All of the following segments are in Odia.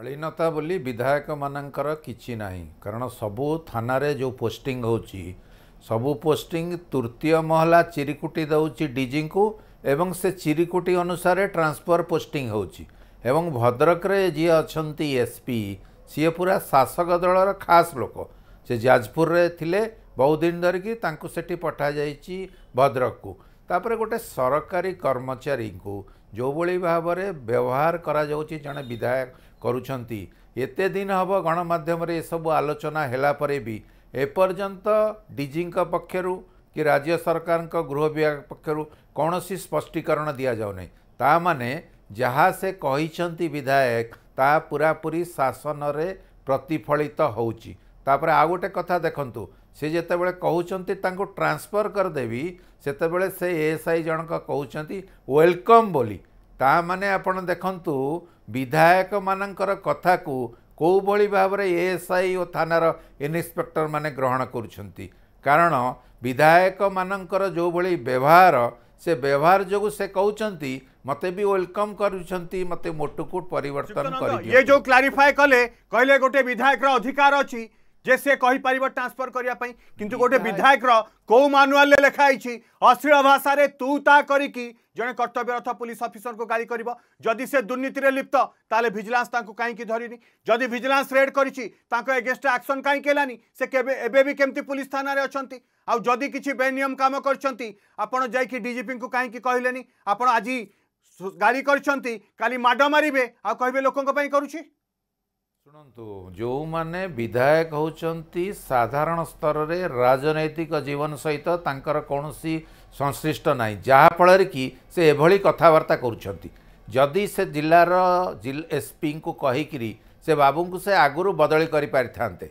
ମଳିନତା ବୋଲି ବିଧାୟକମାନଙ୍କର କିଛି ନାହିଁ କାରଣ ସବୁ ଥାନାରେ ଯେଉଁ ପୋଷ୍ଟିଂ ହେଉଛି ସବୁ ପୋଷ୍ଟିଂ ତୃତୀୟ ମହଲା ଚିରିକୁଟି ଦେଉଛି ଡିଜିଙ୍କୁ ଏବଂ ସେ ଚିରିକୁଟି ଅନୁସାରେ ଟ୍ରାନ୍ସଫର୍ ପୋଷ୍ଟିଂ ହେଉଛି ଏବଂ ଭଦ୍ରକରେ ଯିଏ ଅଛନ୍ତି ଏସ୍ପି ସିଏ ପୁରା ଶାସକ ଦଳର ଖାସ୍ ଲୋକ ସେ ଯାଜପୁରରେ ଥିଲେ ବହୁ ଦିନ ଧରିକି ତାଙ୍କୁ ସେଠି ପଠାଯାଇଛି ଭଦ୍ରକକୁ ତାପରେ ଗୋଟେ ସରକାରୀ କର୍ମଚାରୀଙ୍କୁ ଯେଉଁଭଳି ଭାବରେ ବ୍ୟବହାର କରାଯାଉଛି ଜଣେ ବିଧାୟକ କରୁଛନ୍ତି ଏତେ ଦିନ ହେବ ଗଣମାଧ୍ୟମରେ ଏସବୁ ଆଲୋଚନା ହେଲା ପରେ ବି ଏପର୍ଯ୍ୟନ୍ତ ଡିଜିଙ୍କ ପକ୍ଷରୁ କି ରାଜ୍ୟ ସରକାରଙ୍କ ଗୃହ ବିଭାଗ ପକ୍ଷରୁ କୌଣସି ସ୍ପଷ୍ଟୀକରଣ ଦିଆଯାଉନାହିଁ ତା ମାନେ ଯାହା ସେ କହିଛନ୍ତି ବିଧାୟକ ତାହା ପୂରାପୂରି ଶାସନରେ ପ୍ରତିଫଳିତ ହେଉଛି ତାପରେ ଆଉ ଗୋଟେ କଥା ଦେଖନ୍ତୁ ସେ ଯେତେବେଳେ କହୁଛନ୍ତି ତାଙ୍କୁ ଟ୍ରାନ୍ସଫର୍ କରିଦେବି ସେତେବେଳେ ସେ ଏସ୍ ଆଇ ଜଣକ କହୁଛନ୍ତି ୱେଲକମ୍ ବୋଲି ତାମାନେ ଆପଣ ଦେଖନ୍ତୁ ବିଧାୟକମାନଙ୍କର କଥାକୁ କେଉଁଭଳି ଭାବରେ ଏଏସ୍ ଆଇ ଓ ଥାନାର ଇନ୍ସପେକ୍ଟର ମାନେ ଗ୍ରହଣ କରୁଛନ୍ତି କାରଣ ବିଧାୟକମାନଙ୍କର ଯେଉଁଭଳି ବ୍ୟବହାର ସେ ବ୍ୟବହାର ଯୋଗୁଁ ସେ କହୁଛନ୍ତି ମୋତେ ବି ୱେଲକମ୍ କରୁଛନ୍ତି ମୋତେ ମୋଟୁକୁ ପରିବର୍ତ୍ତନ କରିଦିଏ ଯେଉଁ କ୍ଲାରିଫାଏ କଲେ କହିଲେ ଗୋଟେ ବିଧାୟକର ଅଧିକାର ଅଛି যে সে কহিপার ট্রান্সফর করা কিন্তু গোটে বিধায়কর কেউ মানুয়ালে লেখা হয়েছি অশ্লীল ভাষায় তু তা করিকি জনে কর্তব্যরত পুলিশ অফিসর কু গাড়ি করব যদি সে দুর্নীতি লিপ্ত তাহলে ভিজিলান্স তাঁকু কাইকি ধরিনি যদি ভিজিলান্স রেড করেছি তাঁক এগেনস্ট আকশন কাইকি হলানি সে কেবে এবে বি কেমতি পুলিশ থানায় অনেক আদি কিছু বেনিয়ম কাম করছেন আপনার যাই ডিজিপি কাইকি কহিলেনি আপনার আজ গাড়ি করছেন কালি মাড মারিবে আহবে লোক করুছি ଶୁଣନ୍ତୁ ଯେଉଁମାନେ ବିଧାୟକ ହେଉଛନ୍ତି ସାଧାରଣ ସ୍ତରରେ ରାଜନୈତିକ ଜୀବନ ସହିତ ତାଙ୍କର କୌଣସି ସଂଶ୍ଲିଷ୍ଟ ନାହିଁ ଯାହାଫଳରେ କି ସେ ଏଭଳି କଥାବାର୍ତ୍ତା କରୁଛନ୍ତି ଯଦି ସେ ଜିଲ୍ଲାର ଏସ୍ପିଙ୍କୁ କହିକିରି ସେ ବାବୁଙ୍କୁ ସେ ଆଗରୁ ବଦଳି କରିପାରିଥାନ୍ତେ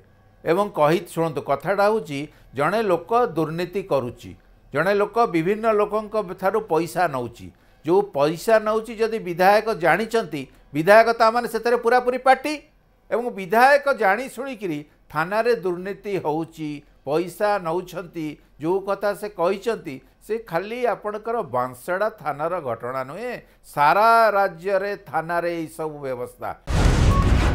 ଏବଂ କହି ଶୁଣନ୍ତୁ କଥାଟା ହେଉଛି ଜଣେ ଲୋକ ଦୁର୍ନୀତି କରୁଛି ଜଣେ ଲୋକ ବିଭିନ୍ନ ଲୋକଙ୍କ ଠାରୁ ପଇସା ନେଉଛି ଯେଉଁ ପଇସା ନେଉଛି ଯଦି ବିଧାୟକ ଜାଣିଛନ୍ତି ବିଧାୟକ ତା'ମାନେ ସେଥିରେ ପୁରାପୁରି ପାର୍ଟି ଏବଂ ବିଧାୟକ ଜାଣି ଶୁଣିକିରି ଥାନାରେ ଦୁର୍ନୀତି ହେଉଛି ପଇସା ନେଉଛନ୍ତି ଯେଉଁ କଥା ସେ କହିଛନ୍ତି ସେ ଖାଲି ଆପଣଙ୍କର ବାଂଶଡ଼ା ଥାନାର ଘଟଣା ନୁହେଁ ସାରା ରାଜ୍ୟରେ ଥାନାରେ ଏଇସବୁ ବ୍ୟବସ୍ଥା